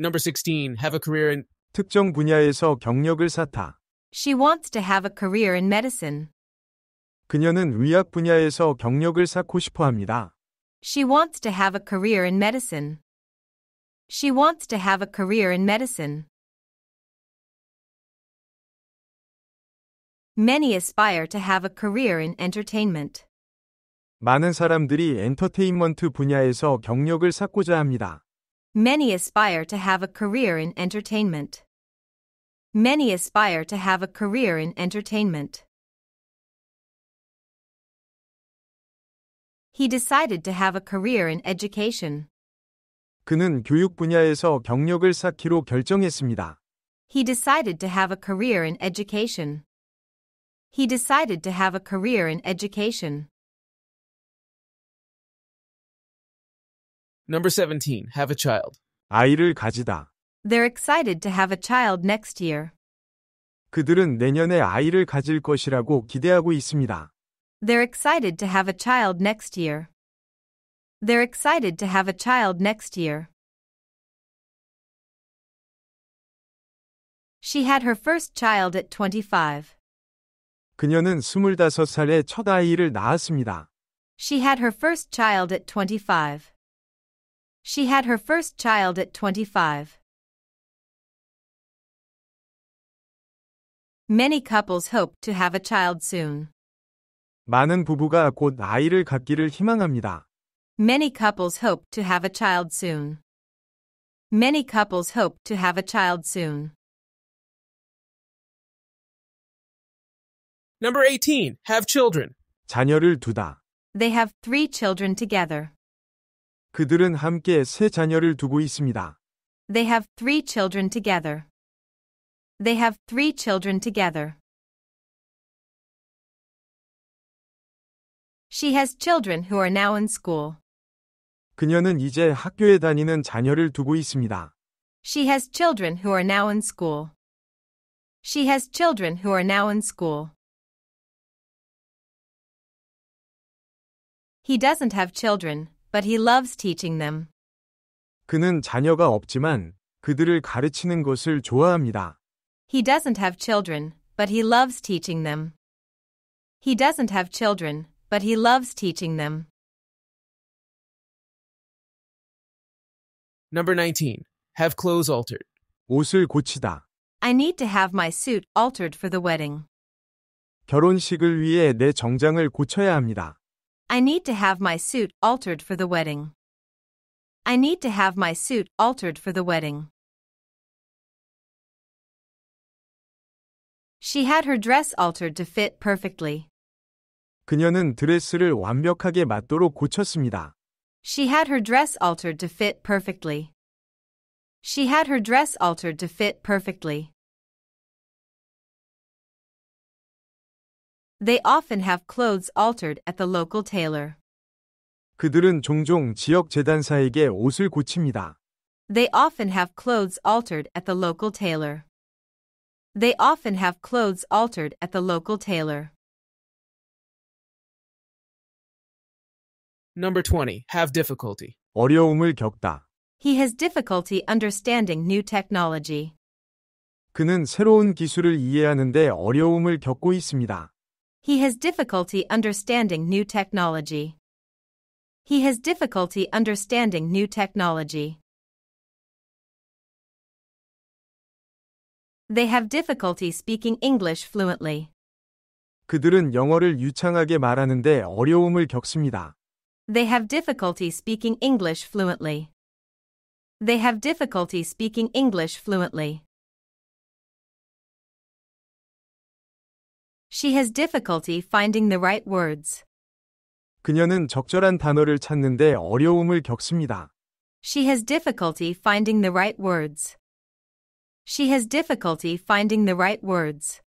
Number 16. Have a career in 특정 분야에서 경력을 쌓다. She wants to have a career in medicine. 그녀는 의학 분야에서 경력을 쌓고 싶어 합니다. She wants to have a career in medicine. She wants to have a career in medicine. Many aspire to have a career in entertainment. 많은 사람들이 엔터테인먼트 분야에서 경력을 쌓고자 합니다. Many aspire to have a career in entertainment. Many aspire to have a career in entertainment. He decided to have a career in education. 그는 교육 분야에서 경력을 쌓기로 결정했습니다. He decided to have a career in education. He decided to have a career in education. Number 17. Have a child. 아이를 가지다. They're excited to have a child next year. 그들은 내년에 아이를 가질 것이라고 기대하고 있습니다. They're excited to have a child next year. They're excited to have a child next year. She had her first child at 25. 그녀는 25살에 첫 아이를 낳았습니다. She had her first child at 25. She had her first child at 25. Many couples hope to have a child soon. 많은 부부가 곧 아이를 갖기를 희망합니다. Many couples hope to have a child soon. Many couples hope to have a child soon. Number 18. Have children. 자녀를 두다. They have three children together. 그들은 함께 세 자녀를 두고 있습니다. They have three children together. They have three children together. She has children who are now in school. 그녀는 이제 학교에 다니는 자녀를 두고 있습니다. She has children who are now in school. She has children who are now in school. He doesn't have children, but he loves teaching them. 그는 자녀가 없지만 그들을 가르치는 것을 좋아합니다. He doesn't have children, but he loves teaching them. He doesn't have children, but he loves teaching them. Number 19. Have clothes altered. 옷을 고치다. I need to have my suit altered for the wedding. 결혼식을 위해 내 정장을 고쳐야 합니다. I need to have my suit altered for the wedding. I need to have my suit altered for the wedding. She had her dress altered to fit perfectly. 그녀는 드레스를 완벽하게 맞도록 고쳤습니다. She had her dress altered to fit perfectly. She had her dress altered to fit perfectly. They often have clothes altered at the local tailor. 그들은 종종 지역 재단사에게 옷을 고칩니다. They often have clothes altered at the local tailor. They often have clothes altered at the local tailor. Number 20. Have difficulty. 어려움을 겪다. He has difficulty understanding new technology. 그는 새로운 기술을 이해하는데 어려움을 겪고 있습니다. He has difficulty understanding new technology. He has difficulty understanding new technology. They have difficulty speaking English fluently. 그들은 영어를 유창하게 말하는데 어려움을 겪습니다. They have difficulty speaking English fluently. They have difficulty speaking English fluently. She has difficulty finding the right words. 그녀는 적절한 단어를 찾는데 어려움을 겪습니다. She has difficulty finding the right words. She has difficulty finding the right words.